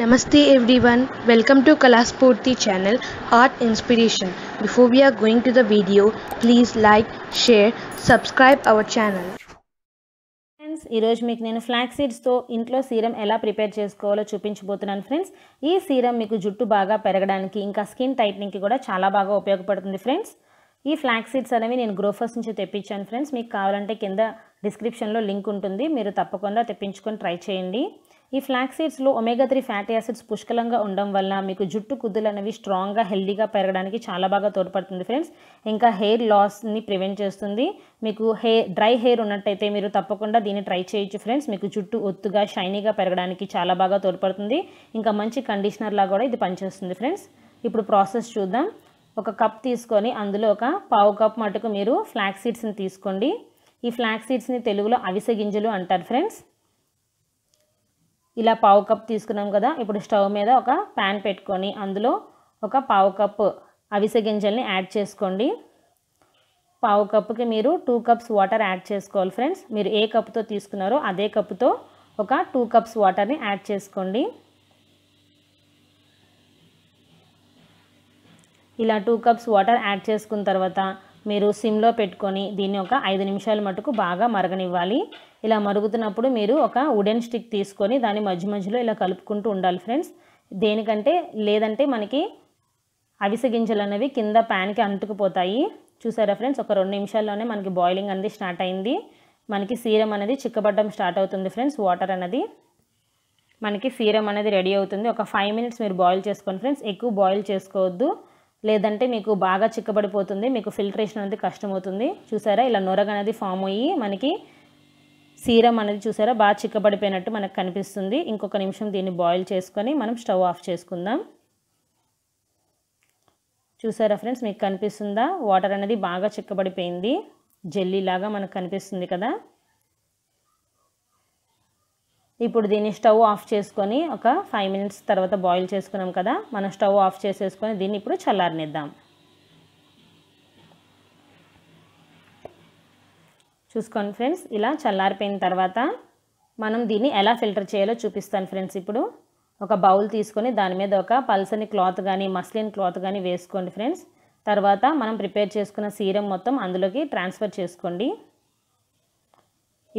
Namaste everyone, welcome to Kalaspurti channel Art Inspiration. Before we are going to the video please like share subscribe our channel friends ఈరోజు మీకు నేను flax సీడ్స్తో ఇంట్లో serum ఎలా prepare చేసుకోవాలో చూపించబోతున్నాను friends ఈ serum మీకు జుట్టు బాగా పెరగడానికి ఇంకా స్కిన్ టైట్నింగ్కి కూడా చాలా బాగా ఉపయోగపడుతుంది ఫ్రెండ్స్ ఈ ఫ్లాక్ సీడ్స్ అనేవి నేను గ్రోఫర్స్ నుంచి తెప్పించాను ఫ్రెండ్స్ మీకు కావాలంటే కింద డిస్క్రిప్షన్లో లింక్ ఉంటుంది మీరు తప్పకుండా తెప్పించుకొని ట్రై చేయండి ఈ ఫ్లాక్స్ సీడ్స్లో ఒమేగా త్రీ ఫ్యాటీ యాసిడ్స్ పుష్కలంగా ఉండడం వల్ల మీకు జుట్టు కుద్దులు అనేవి స్ట్రాంగ్గా హెల్దీగా పెరగడానికి చాలా బాగా తోడ్పడుతుంది ఫ్రెండ్స్ ఇంకా హెయిర్ లాస్ని ప్రివెంట్ చేస్తుంది మీకు హెయిర్ డ్రై హెయిర్ ఉన్నట్టయితే మీరు తప్పకుండా దీన్ని ట్రై చేయొచ్చు ఫ్రెండ్స్ మీకు జుట్టు ఒత్తుగా షైనీగా పెరగడానికి చాలా బాగా తోడ్పడుతుంది ఇంకా మంచి కండిషనర్లా కూడా ఇది పనిచేస్తుంది ఫ్రెండ్స్ ఇప్పుడు ప్రాసెస్ చూద్దాం ఒక కప్ తీసుకొని అందులో ఒక పావు కప్ మటుకు మీరు ఫ్లాక్స్ సీడ్స్ని తీసుకోండి ఈ ఫ్లాక్స్ సీడ్స్ని తెలుగులో అవిసె గింజలు అంటారు ఫ్రెండ్స్ ఇలా పావు కప్ తీసుకున్నాం కదా ఇప్పుడు స్టవ్ మీద ఒక ప్యాన్ పెట్టుకొని అందులో ఒక పావు కప్పు అవిసె గింజల్ని యాడ్ చేసుకోండి పావు కప్పుకి మీరు టూ కప్స్ వాటర్ యాడ్ చేసుకోవాలి ఫ్రెండ్స్ మీరు ఏ కప్పుతో తీసుకున్నారో అదే కప్పుతో ఒక టూ కప్స్ వాటర్ని యాడ్ చేసుకోండి ఇలా టూ కప్స్ వాటర్ యాడ్ చేసుకున్న తర్వాత మీరు సిమ్లో పెట్టుకొని దీన్ని ఒక ఐదు నిమిషాల మటుకు బాగా మరగనివ్వాలి ఇలా మరుగుతున్నప్పుడు మీరు ఒక వుడెన్ స్టిక్ తీసుకొని దాని మధ్య మధ్యలో ఇలా కలుపుకుంటూ ఉండాలి ఫ్రెండ్స్ దేనికంటే లేదంటే మనకి అవిసె గింజలు అనేవి కింద ప్యాన్కి అంటుకుపోతాయి చూసారా ఫ్రెండ్స్ ఒక రెండు నిమిషాల్లోనే మనకి బాయిలింగ్ అనేది స్టార్ట్ అయింది మనకి సీరం అనేది చిక్కబడ్డం స్టార్ట్ అవుతుంది ఫ్రెండ్స్ వాటర్ అనేది మనకి సీరం అనేది రెడీ అవుతుంది ఒక ఫైవ్ మినిట్స్ మీరు బాయిల్ చేసుకోండి ఫ్రెండ్స్ ఎక్కువ బాయిల్ చేసుకోవద్దు లేదంటే మీకు బాగా చిక్కబడిపోతుంది మీకు ఫిల్టరేషన్ అనేది కష్టమవుతుంది చూసారా ఇలా నొరగ అనేది ఫామ్ అయ్యి మనకి సీరం అనేది చూసారా బాగా చిక్కబడిపోయినట్టు మనకు కనిపిస్తుంది ఇంకొక నిమిషం దీన్ని బాయిల్ చేసుకొని మనం స్టవ్ ఆఫ్ చేసుకుందాం చూసారా ఫ్రెండ్స్ మీకు కనిపిస్తుందా వాటర్ అనేది బాగా చిక్కబడిపోయింది జెల్లీలాగా మనకు కనిపిస్తుంది కదా ఇప్పుడు దీన్ని స్టవ్ ఆఫ్ చేసుకొని ఒక ఫైవ్ మినిట్స్ తర్వాత బాయిల్ చేసుకున్నాం కదా మనం స్టవ్ ఆఫ్ చేసేసుకొని దీన్ని ఇప్పుడు చల్లారనిద్దాం చూసుకోండి ఫ్రెండ్స్ ఇలా చల్లారిపోయిన తర్వాత మనం దీన్ని ఎలా ఫిల్టర్ చేయాలో చూపిస్తాను ఫ్రెండ్స్ ఇప్పుడు ఒక బౌల్ తీసుకొని దాని మీద ఒక పల్సని క్లాత్ కానీ మస్లిన్ క్లాత్ కానీ వేసుకోండి ఫ్రెండ్స్ తర్వాత మనం ప్రిపేర్ చేసుకున్న సీరం మొత్తం అందులోకి ట్రాన్స్ఫర్ చేసుకోండి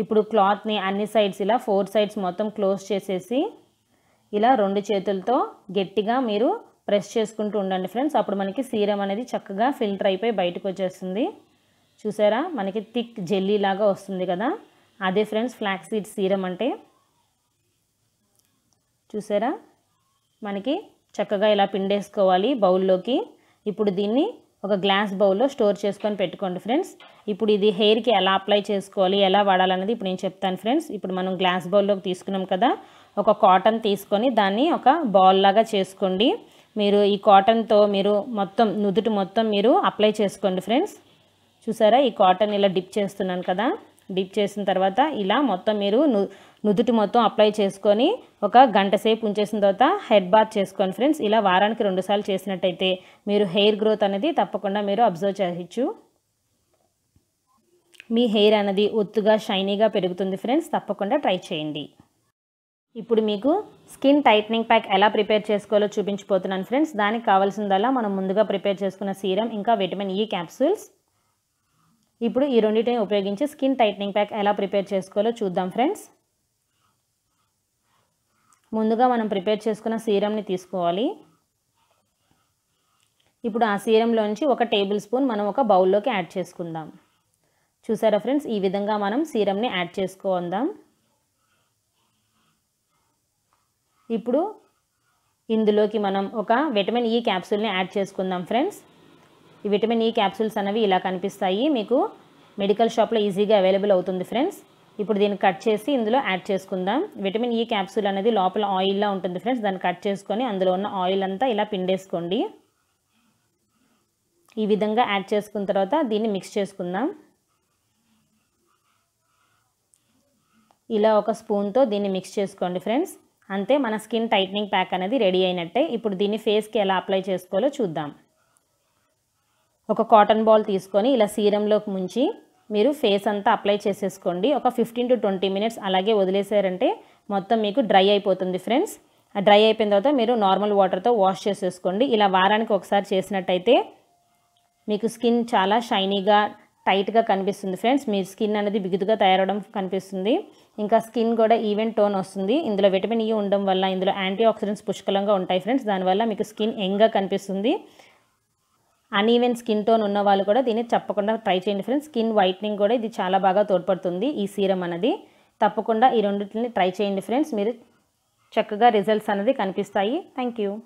ఇప్పుడు క్లాత్ని అన్ని సైడ్స్ ఇలా ఫోర్ సైడ్స్ మొత్తం క్లోజ్ చేసేసి ఇలా రెండు చేతులతో గట్టిగా మీరు ప్రెస్ చేసుకుంటూ ఉండండి ఫ్రెండ్స్ అప్పుడు మనకి సీరం అనేది చక్కగా ఫిల్టర్ అయిపోయి బయటకు వచ్చేస్తుంది చూసారా మనకి థిక్ జెల్లీ లాగా వస్తుంది కదా అదే ఫ్రెండ్స్ ఫ్లాక్స్ సీడ్ సీరం అంటే చూసారా మనకి చక్కగా ఇలా పిండేసుకోవాలి బౌల్లోకి ఇప్పుడు దీన్ని ఒక గ్లాస్ బౌల్లో స్టోర్ చేసుకొని పెట్టుకోండి ఫ్రెండ్స్ ఇప్పుడు ఇది హెయిర్కి ఎలా అప్లై చేసుకోవాలి ఎలా వాడాలన్నది ఇప్పుడు నేను చెప్తాను ఫ్రెండ్స్ ఇప్పుడు మనం గ్లాస్ బౌల్లోకి తీసుకున్నాం కదా ఒక కాటన్ తీసుకొని దాన్ని ఒక బౌల్ లాగా చేసుకోండి మీరు ఈ కాటన్తో మీరు మొత్తం నుదుటి మొత్తం మీరు అప్లై చేసుకోండి ఫ్రెండ్స్ చూసారా ఈ కాటన్ ఇలా డిప్ చేస్తున్నాను కదా డిప్ చేసిన తర్వాత ఇలా మొత్తం మీరు నుదుటి మొత్తం అప్లై చేసుకొని ఒక గంట సేపు ఉంచేసిన తర్వాత హెడ్ బాత్ చేసుకోండి ఫ్రెండ్స్ ఇలా వారానికి రెండుసార్లు చేసినట్టయితే మీరు హెయిర్ గ్రోత్ అనేది తప్పకుండా మీరు అబ్జర్వ్ చేయొచ్చు మీ హెయిర్ అనేది ఒత్తుగా షైనీగా పెరుగుతుంది ఫ్రెండ్స్ తప్పకుండా ట్రై చేయండి ఇప్పుడు మీకు స్కిన్ టైట్నింగ్ ప్యాక్ ఎలా ప్రిపేర్ చేసుకోవాలో చూపించిపోతున్నాను ఫ్రెండ్స్ దానికి కావాల్సిందల్లా మనం ముందుగా ప్రిపేర్ చేసుకున్న సీరం ఇంకా విటమిన్ ఈ క్యాప్సూల్స్ ఇప్పుడు ఈ రెండింటిని ఉపయోగించి స్కిన్ టైట్నింగ్ ప్యాక్ ఎలా ప్రిపేర్ చేసుకోవాలో చూద్దాం ఫ్రెండ్స్ ముందుగా మనం ప్రిపేర్ చేసుకున్న సీరంని తీసుకోవాలి ఇప్పుడు ఆ సీరంలోంచి ఒక టేబుల్ స్పూన్ మనం ఒక బౌల్లోకి యాడ్ చేసుకుందాం చూసారా ఫ్రెండ్స్ ఈ విధంగా మనం సీరంని యాడ్ చేసుకుందాం ఇప్పుడు ఇందులోకి మనం ఒక విటమిన్ ఈ క్యాప్సూల్ని యాడ్ చేసుకుందాం ఫ్రెండ్స్ ఈ విటమిన్ ఈ e క్యాప్సూల్స్ అనేవి ఇలా కనిపిస్తాయి మీకు మెడికల్ షాప్లో ఈజీగా అవైలబుల్ అవుతుంది ఫ్రెండ్స్ ఇప్పుడు దీన్ని కట్ చేసి ఇందులో యాడ్ చేసుకుందాం విటమిన్ ఈ e క్యాప్సూల్ అనేది లోపల ఆయిల్లా ఉంటుంది ఫ్రెండ్స్ దాన్ని కట్ చేసుకొని అందులో ఉన్న ఆయిల్ అంతా ఇలా పిండేసుకోండి ఈ విధంగా యాడ్ చేసుకున్న తర్వాత దీన్ని మిక్స్ చేసుకుందాం ఇలా ఒక స్పూన్తో దీన్ని మిక్స్ చేసుకోండి ఫ్రెండ్స్ అంతే మన స్కిన్ టైట్నింగ్ ప్యాక్ అనేది రెడీ అయినట్టే ఇప్పుడు దీన్ని ఫేస్కి ఎలా అప్లై చేసుకోవాలో చూద్దాం ఒక కాటన్ బాల్ తీసుకొని ఇలా సీరంలోకి ముంచి మీరు ఫేస్ అంతా అప్లై చేసేసుకోండి ఒక ఫిఫ్టీన్ టు ట్వంటీ మినిట్స్ అలాగే వదిలేసారంటే మొత్తం మీకు డ్రై అయిపోతుంది ఫ్రెండ్స్ డ్రై అయిపోయిన తర్వాత మీరు నార్మల్ వాటర్తో వాష్ చేసేసుకోండి ఇలా వారానికి ఒకసారి చేసినట్టయితే మీకు స్కిన్ చాలా షైనీగా టైట్గా కనిపిస్తుంది ఫ్రెండ్స్ మీ స్కిన్ అనేది బిగుతుగా తయారవడం కనిపిస్తుంది ఇంకా స్కిన్ కూడా ఈవెంట్ టోన్ వస్తుంది ఇందులో విటమిన్ ఈ e ఉండడం వల్ల ఇందులో యాంటీ ఆక్సిడెంట్స్ పుష్కలంగా ఉంటాయి ఫ్రెండ్స్ దానివల్ల మీకు స్కిన్ ఎంగా కనిపిస్తుంది ఈవెన్ స్కిన్ టోన్ ఉన్న వాళ్ళు కూడా దీన్ని తప్పకుండా ట్రై చేయండి ఫ్రెండ్స్ స్కిన్ వైట్నింగ్ కూడా ఇది చాలా బాగా తోడ్పడుతుంది ఈ సీరం అనేది తప్పకుండా ఈ రెండింటిని ట్రై చేయండి ఫ్రెండ్స్ మీరు చక్కగా రిజల్ట్స్ అనేది కనిపిస్తాయి థ్యాంక్ యూ